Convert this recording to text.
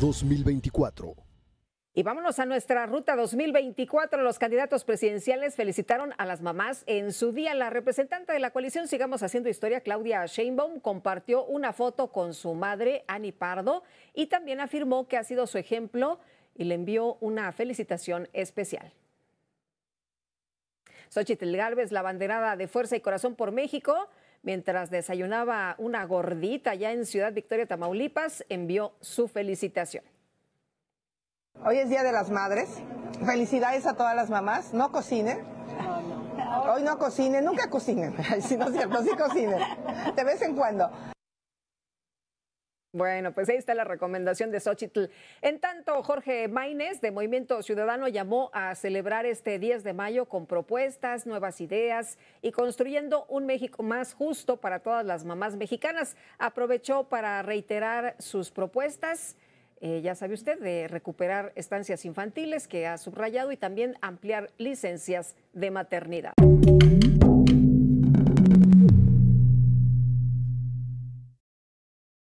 2024. Y vámonos a nuestra ruta 2024. Los candidatos presidenciales felicitaron a las mamás en su día. La representante de la coalición Sigamos Haciendo Historia, Claudia Sheinbaum, compartió una foto con su madre, Ani Pardo, y también afirmó que ha sido su ejemplo y le envió una felicitación especial. Xochitl Galvez, la banderada de Fuerza y Corazón por México, Mientras desayunaba una gordita ya en Ciudad Victoria, Tamaulipas, envió su felicitación. Hoy es Día de las Madres. Felicidades a todas las mamás. No cocinen. Hoy no cocinen, nunca cocinen. Si no es cierto, sí cocinen. De vez en cuando. Bueno, pues ahí está la recomendación de Xochitl. En tanto, Jorge Maínez de Movimiento Ciudadano llamó a celebrar este 10 de mayo con propuestas, nuevas ideas y construyendo un México más justo para todas las mamás mexicanas. Aprovechó para reiterar sus propuestas. Eh, ya sabe usted, de recuperar estancias infantiles que ha subrayado y también ampliar licencias de maternidad.